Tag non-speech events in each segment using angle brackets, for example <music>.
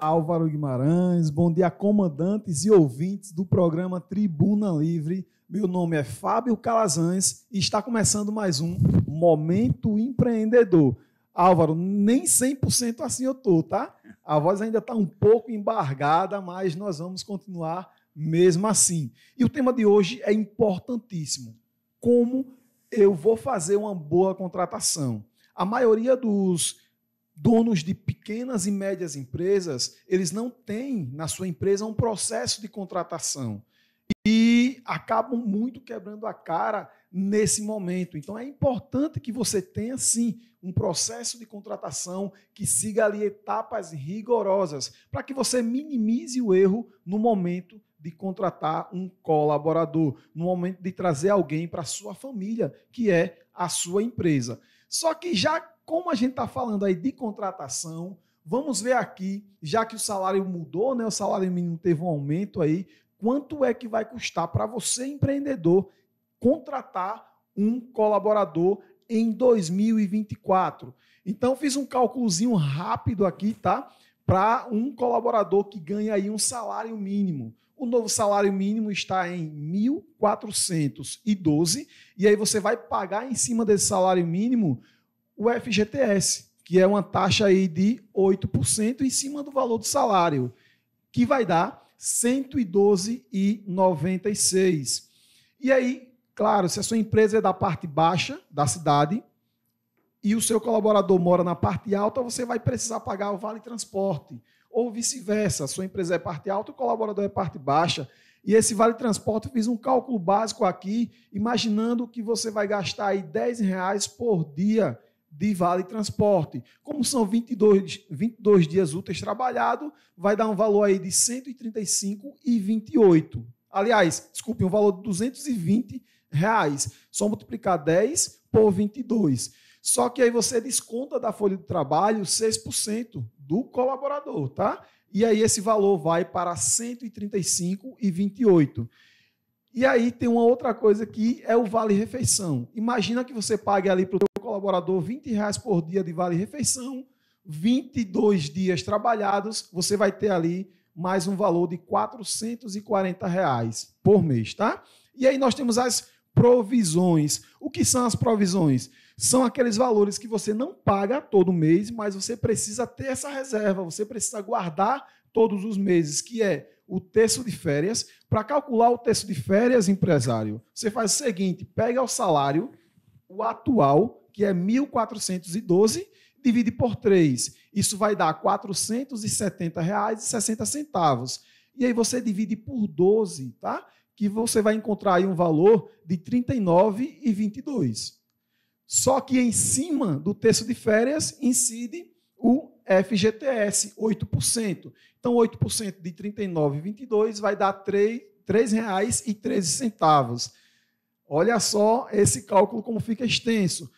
Álvaro Guimarães, bom dia, comandantes e ouvintes do programa Tribuna Livre. Meu nome é Fábio Calazans e está começando mais um Momento Empreendedor. Álvaro, nem 100% assim eu tô, tá? A voz ainda está um pouco embargada, mas nós vamos continuar mesmo assim. E o tema de hoje é importantíssimo. Como eu vou fazer uma boa contratação? A maioria dos donos de pequenas e médias empresas, eles não têm na sua empresa um processo de contratação e acabam muito quebrando a cara nesse momento. Então é importante que você tenha sim um processo de contratação que siga ali etapas rigorosas para que você minimize o erro no momento de contratar um colaborador, no momento de trazer alguém para sua família, que é a sua empresa. Só que já como a gente está falando aí de contratação, vamos ver aqui, já que o salário mudou, né? O salário mínimo teve um aumento aí. Quanto é que vai custar para você, empreendedor, contratar um colaborador em 2024? Então, fiz um cálculozinho rápido aqui, tá? Para um colaborador que ganha aí um salário mínimo. O novo salário mínimo está em 1.412, e aí você vai pagar em cima desse salário mínimo o FGTS, que é uma taxa aí de 8% em cima do valor do salário, que vai dar 112,96. E aí, claro, se a sua empresa é da parte baixa da cidade e o seu colaborador mora na parte alta, você vai precisar pagar o vale transporte, ou vice-versa, sua empresa é parte alta, o colaborador é parte baixa. E esse vale transporte, eu fiz um cálculo básico aqui, imaginando que você vai gastar aí 10 reais por dia de vale transporte. Como são 22, 22 dias úteis trabalhado, vai dar um valor aí de 135,28. Aliás, desculpe, um valor de 220 reais. Só multiplicar 10 por 22. Só que aí você desconta da folha de trabalho 6% do colaborador, tá? E aí esse valor vai para 135,28. E aí tem uma outra coisa que é o vale refeição. Imagina que você pague ali para o colaborador 20 reais por dia de vale refeição, 22 dias trabalhados, você vai ter ali mais um valor de 440 reais por mês, tá? E aí nós temos as provisões. O que são as provisões? São aqueles valores que você não paga todo mês, mas você precisa ter essa reserva, você precisa guardar todos os meses, que é o terço de férias. Para calcular o terço de férias, empresário, você faz o seguinte: pega o salário, o atual, que é 1.412, divide por 3. Isso vai dar R$ 470,60. E aí você divide por 12, tá? Que você vai encontrar aí um valor de R$ 39,22. Só que em cima do terço de férias incide o FGTS, 8%. Então, 8% de R$ 39,22 vai dar R$ 3,13. Olha só esse cálculo como fica extenso.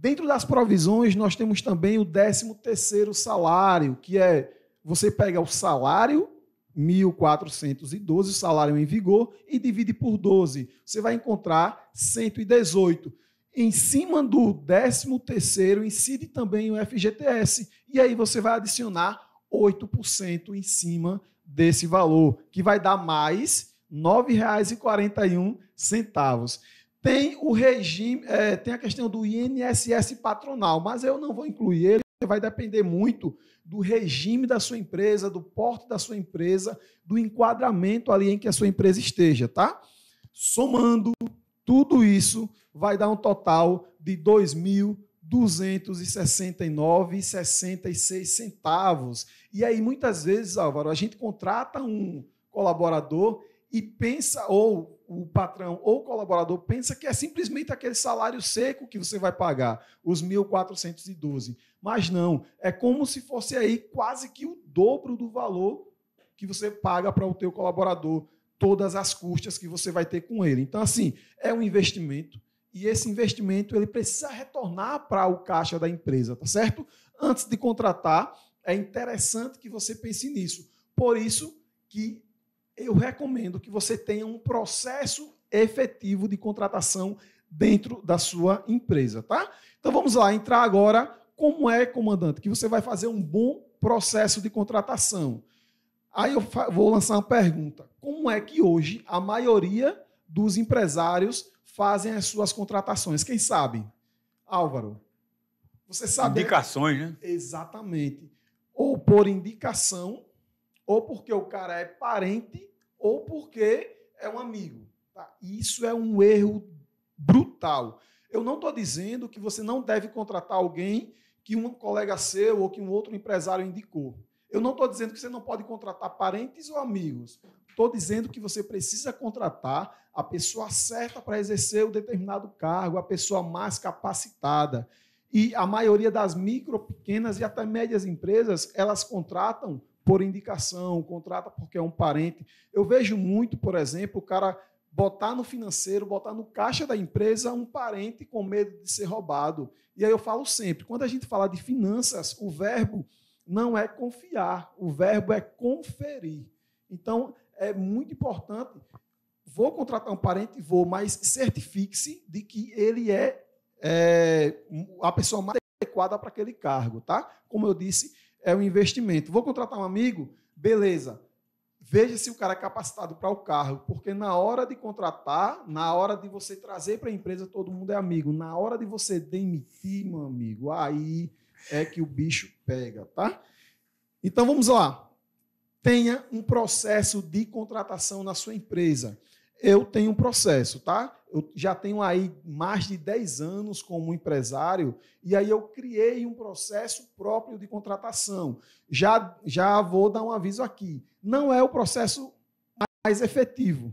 Dentro das provisões, nós temos também o 13 terceiro salário, que é você pega o salário 1412, o salário em vigor e divide por 12. Você vai encontrar 118. Em cima do 13 terceiro incide também o FGTS, e aí você vai adicionar 8% em cima desse valor, que vai dar mais R$ 9,41. Tem o regime, é, tem a questão do INSS patronal, mas eu não vou incluir ele, vai depender muito do regime da sua empresa, do porte da sua empresa, do enquadramento ali em que a sua empresa esteja, tá? Somando tudo isso, vai dar um total de 2.269,66 centavos. E aí, muitas vezes, Álvaro, a gente contrata um colaborador e pensa, ou o patrão ou o colaborador pensa que é simplesmente aquele salário seco que você vai pagar, os 1.412. Mas não, é como se fosse aí quase que o dobro do valor que você paga para o teu colaborador, todas as custas que você vai ter com ele. Então, assim, é um investimento e esse investimento ele precisa retornar para o caixa da empresa, tá certo? Antes de contratar, é interessante que você pense nisso. Por isso que eu recomendo que você tenha um processo efetivo de contratação dentro da sua empresa, tá? Então vamos lá, entrar agora como é, comandante, que você vai fazer um bom processo de contratação. Aí eu vou lançar uma pergunta: como é que hoje a maioria dos empresários fazem as suas contratações? Quem sabe? Álvaro, você sabe? Indicações, né? Exatamente. Ou por indicação, ou porque o cara é parente ou porque é um amigo. Tá? Isso é um erro brutal. Eu não estou dizendo que você não deve contratar alguém que um colega seu ou que um outro empresário indicou. Eu não estou dizendo que você não pode contratar parentes ou amigos. Estou dizendo que você precisa contratar a pessoa certa para exercer o um determinado cargo, a pessoa mais capacitada. E a maioria das micro, pequenas e até médias empresas, elas contratam por indicação, contrata porque é um parente. Eu vejo muito, por exemplo, o cara botar no financeiro, botar no caixa da empresa um parente com medo de ser roubado. E aí eu falo sempre, quando a gente fala de finanças, o verbo não é confiar, o verbo é conferir. Então, é muito importante. Vou contratar um parente, vou, mas certifique-se de que ele é, é a pessoa mais adequada para aquele cargo, tá? Como eu disse, é um investimento. Vou contratar um amigo? Beleza. Veja se o cara é capacitado para o carro, porque na hora de contratar, na hora de você trazer para a empresa, todo mundo é amigo. Na hora de você demitir, meu amigo, aí é que o bicho pega, tá? Então vamos lá. Tenha um processo de contratação na sua empresa eu tenho um processo, tá? Eu já tenho aí mais de 10 anos como empresário e aí eu criei um processo próprio de contratação. Já, já vou dar um aviso aqui. Não é o processo mais efetivo,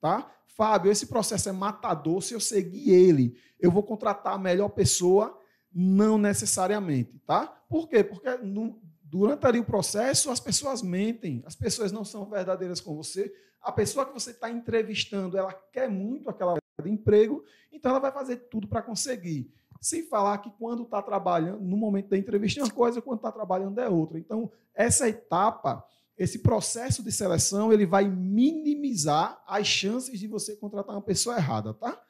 tá? Fábio, esse processo é matador. Se eu seguir ele, eu vou contratar a melhor pessoa? Não necessariamente, tá? Por quê? Porque no, durante ali o processo, as pessoas mentem, as pessoas não são verdadeiras com você. A pessoa que você está entrevistando, ela quer muito aquela de emprego, então ela vai fazer tudo para conseguir. Sem falar que quando está trabalhando, no momento da entrevista é uma coisa, quando está trabalhando é outra. Então, essa etapa, esse processo de seleção, ele vai minimizar as chances de você contratar uma pessoa errada, tá?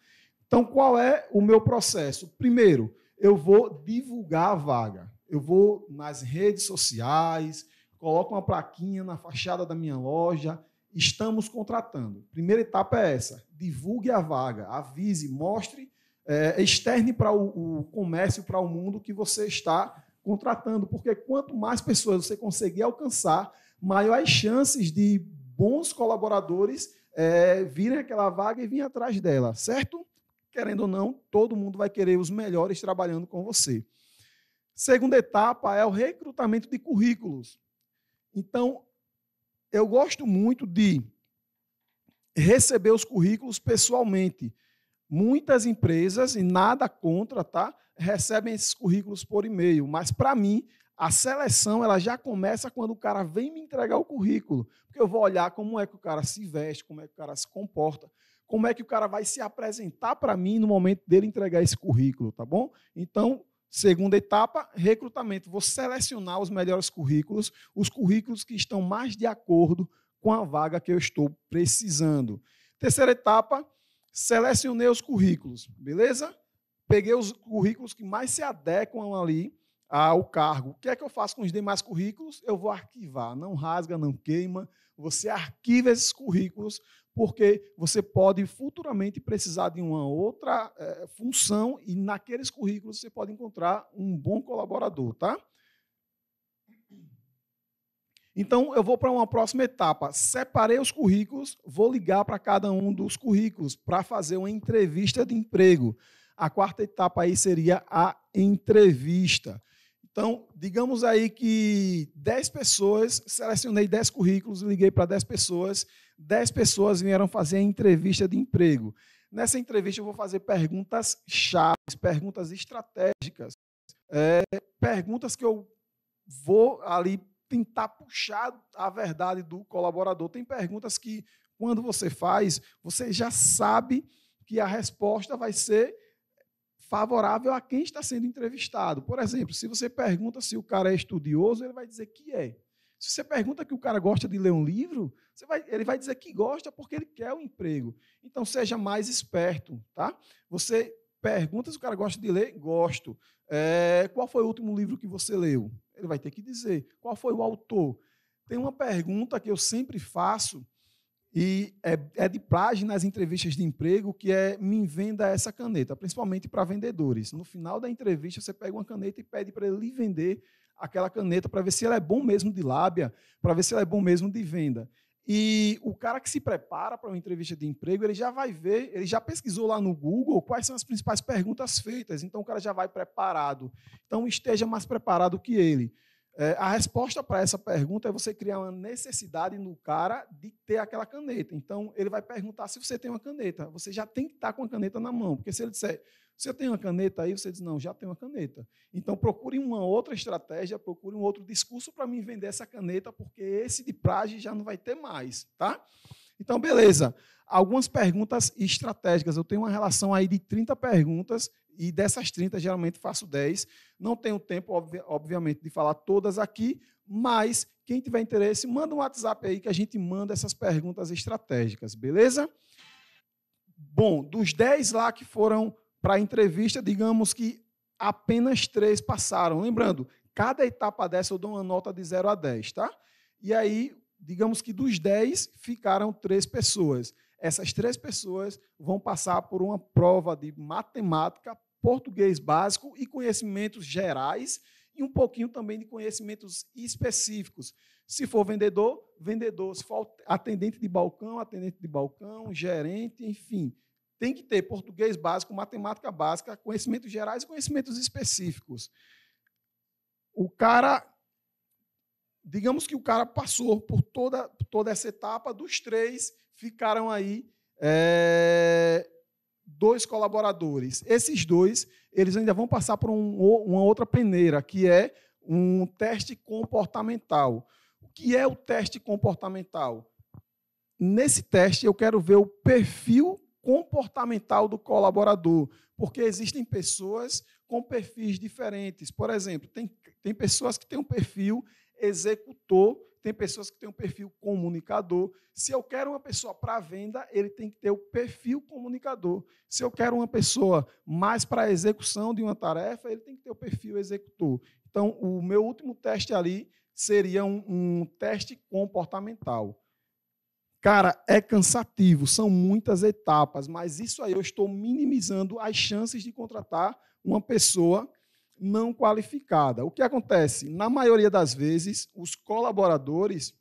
Então, qual é o meu processo? Primeiro, eu vou divulgar a vaga. Eu vou nas redes sociais, coloco uma plaquinha na fachada da minha loja. Estamos contratando. Primeira etapa é essa: divulgue a vaga, avise, mostre, é, externe para o, o comércio, para o mundo que você está contratando, porque quanto mais pessoas você conseguir alcançar, maior as chances de bons colaboradores é, virem aquela vaga e virem atrás dela, certo? Querendo ou não, todo mundo vai querer os melhores trabalhando com você. Segunda etapa é o recrutamento de currículos. Então, eu gosto muito de receber os currículos pessoalmente. Muitas empresas, e nada contra, tá? recebem esses currículos por e-mail, mas para mim, a seleção ela já começa quando o cara vem me entregar o currículo, porque eu vou olhar como é que o cara se veste, como é que o cara se comporta, como é que o cara vai se apresentar para mim no momento dele entregar esse currículo, tá bom? Então, Segunda etapa, recrutamento. Vou selecionar os melhores currículos, os currículos que estão mais de acordo com a vaga que eu estou precisando. Terceira etapa, selecionei os currículos, beleza? Peguei os currículos que mais se adequam ali ao cargo. O que é que eu faço com os demais currículos? Eu vou arquivar. Não rasga, não queima. Você arquiva esses currículos, porque você pode futuramente precisar de uma outra é, função e naqueles currículos você pode encontrar um bom colaborador, tá? Então, eu vou para uma próxima etapa. Separei os currículos, vou ligar para cada um dos currículos para fazer uma entrevista de emprego. A quarta etapa aí seria a entrevista. Então, digamos aí que 10 pessoas, selecionei 10 currículos, liguei para 10 pessoas, 10 pessoas vieram fazer a entrevista de emprego. Nessa entrevista, eu vou fazer perguntas chaves, perguntas estratégicas, é, perguntas que eu vou ali tentar puxar a verdade do colaborador. Tem perguntas que, quando você faz, você já sabe que a resposta vai ser favorável a quem está sendo entrevistado. Por exemplo, se você pergunta se o cara é estudioso, ele vai dizer que é. Se você pergunta que o cara gosta de ler um livro, vai, ele vai dizer que gosta porque ele quer o um emprego. Então seja mais esperto, tá? Você pergunta se o cara gosta de ler, gosto. É, qual foi o último livro que você leu? Ele vai ter que dizer. Qual foi o autor? Tem uma pergunta que eu sempre faço e é, é de plágio nas entrevistas de emprego que é me venda essa caneta, principalmente para vendedores. No final da entrevista, você pega uma caneta e pede para ele vender aquela caneta para ver se ela é bom mesmo de lábia, para ver se ela é bom mesmo de venda. E o cara que se prepara para uma entrevista de emprego, ele já vai ver, ele já pesquisou lá no Google quais são as principais perguntas feitas. Então o cara já vai preparado. Então esteja mais preparado que ele. É, a resposta para essa pergunta é você criar uma necessidade no cara de ter aquela caneta. Então, ele vai perguntar se você tem uma caneta. Você já tem que estar tá com a caneta na mão, porque se ele disser, você tem uma caneta aí, você diz, não, já tenho uma caneta. Então, procure uma outra estratégia, procure um outro discurso para me vender essa caneta, porque esse de praje já não vai ter mais, tá? Então, beleza. Algumas perguntas estratégicas. Eu tenho uma relação aí de 30 perguntas e dessas 30, geralmente faço 10. Não tenho tempo, obviamente, de falar todas aqui, mas quem tiver interesse, manda um WhatsApp aí que a gente manda essas perguntas estratégicas, beleza? Bom, dos 10 lá que foram para a entrevista, digamos que apenas 3 passaram. Lembrando, cada etapa dessa eu dou uma nota de 0 a 10, tá? E aí digamos que dos 10 ficaram três pessoas. Essas três pessoas vão passar por uma prova de matemática, português básico e conhecimentos gerais e um pouquinho também de conhecimentos específicos. Se for vendedor, vendedor, se for atendente de balcão, atendente de balcão, gerente, enfim, tem que ter português básico, matemática básica, conhecimentos gerais e conhecimentos específicos. O cara digamos que o cara passou por toda, toda essa etapa, dos três ficaram aí é, dois colaboradores. Esses dois, eles ainda vão passar por um, uma outra peneira, que é um teste comportamental. O que é o teste comportamental? Nesse teste, eu quero ver o perfil comportamental do colaborador, porque existem pessoas com perfis diferentes. Por exemplo, tem, tem pessoas que têm um perfil executor, tem pessoas que têm um perfil comunicador. Se eu quero uma pessoa para venda, ele tem que ter o perfil comunicador. Se eu quero uma pessoa mais para a execução de uma tarefa, ele tem que ter o perfil executor. Então, o meu último teste ali seria um, um teste comportamental. Cara, é cansativo, são muitas etapas, mas isso aí eu estou minimizando as chances de contratar uma pessoa não qualificada. O que acontece? Na maioria das vezes, os colaboradores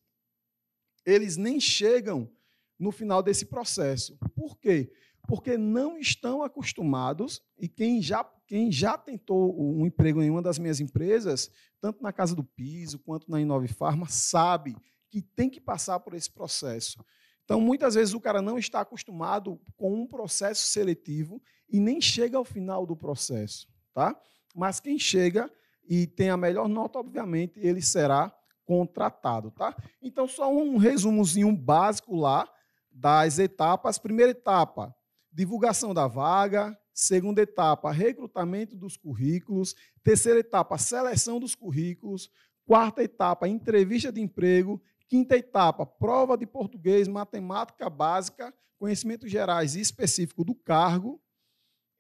eles nem chegam no final desse processo. Por quê? Porque não estão acostumados e quem já quem já tentou um emprego em uma das minhas empresas, tanto na Casa do Piso quanto na Inove Farma, sabe que tem que passar por esse processo. Então, muitas vezes o cara não está acostumado com um processo seletivo e nem chega ao final do processo, tá? mas quem chega e tem a melhor nota, obviamente, ele será contratado, tá? Então, só um resumozinho básico lá das etapas. Primeira etapa, divulgação da vaga. Segunda etapa, recrutamento dos currículos. Terceira etapa, seleção dos currículos. Quarta etapa, entrevista de emprego. Quinta etapa, prova de português, matemática básica, conhecimentos gerais e específico do cargo.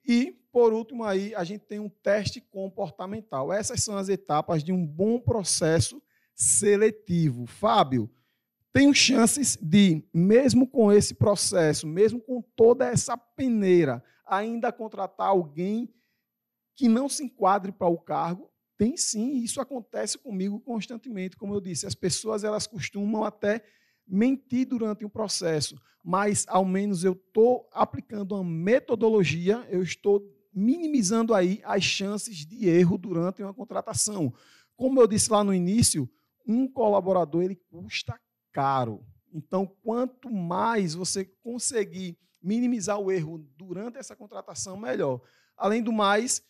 E, por último, aí a gente tem um teste comportamental. Essas são as etapas de um bom processo seletivo. Fábio, tenho chances de, mesmo com esse processo, mesmo com toda essa peneira, ainda contratar alguém que não se enquadre para o cargo? Tem sim, isso acontece comigo constantemente. Como eu disse, as pessoas elas costumam até menti durante um processo, mas ao menos eu estou aplicando uma metodologia, eu estou minimizando aí as chances de erro durante uma contratação. Como eu disse lá no início, um colaborador ele custa caro. Então, quanto mais você conseguir minimizar o erro durante essa contratação, melhor. Além do mais,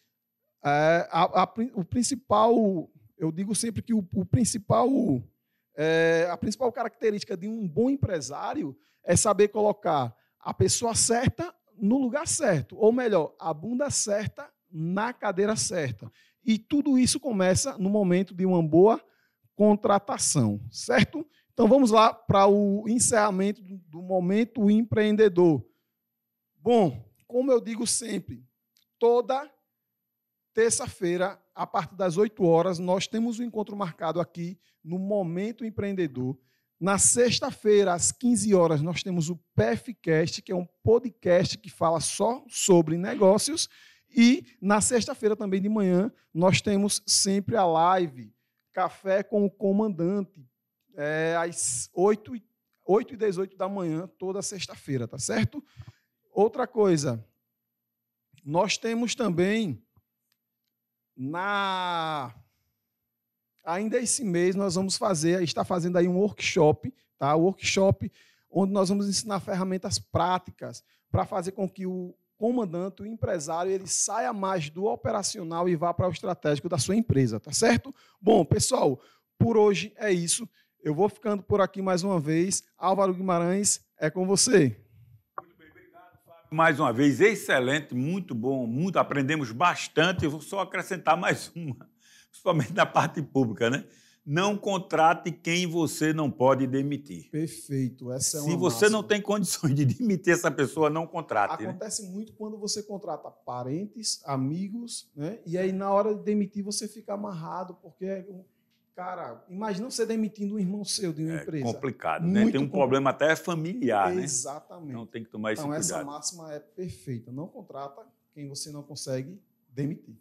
é, a, a, o principal, eu digo sempre que o, o principal é, a principal característica de um bom empresário é saber colocar a pessoa certa no lugar certo, ou melhor, a bunda certa na cadeira certa. E tudo isso começa no momento de uma boa contratação, certo? Então vamos lá para o encerramento do momento empreendedor. Bom, como eu digo sempre, toda terça-feira a partir das 8 horas, nós temos um encontro marcado aqui no Momento Empreendedor. Na sexta-feira, às 15 horas, nós temos o PFCast, que é um podcast que fala só sobre negócios. E na sexta-feira, também de manhã, nós temos sempre a live Café com o Comandante, é, às 8 e, 8 e 18 da manhã, toda sexta-feira, tá certo? Outra coisa, nós temos também na ainda esse mês nós vamos fazer, está fazendo aí um workshop, tá? Um workshop onde nós vamos ensinar ferramentas práticas para fazer com que o comandante, o empresário, ele saia mais do operacional e vá para o estratégico da sua empresa, tá certo? Bom, pessoal, por hoje é isso. Eu vou ficando por aqui mais uma vez. Álvaro Guimarães, é com você mais uma vez, excelente, muito bom, muito aprendemos bastante. Eu vou só acrescentar mais <laughs> uma, principalmente na parte pública, né? Não contrate quem você não pode demitir. Perfeito, essa é uma Se você máxima. não tem condições de demitir essa pessoa, não contrate. Né? Acontece né? muito quando você contrata parentes, amigos, né? E aí na hora de demitir você fica amarrado porque é Cara, imagina você demitindo um irmão seu de uma é empresa. complicado, né? Muito tem um complicado. problema até familiar, Exatamente. né? Exatamente. Então tem que tomar esse então, cuidado. Então essa máxima é perfeita. Não contrata quem você não consegue demitir.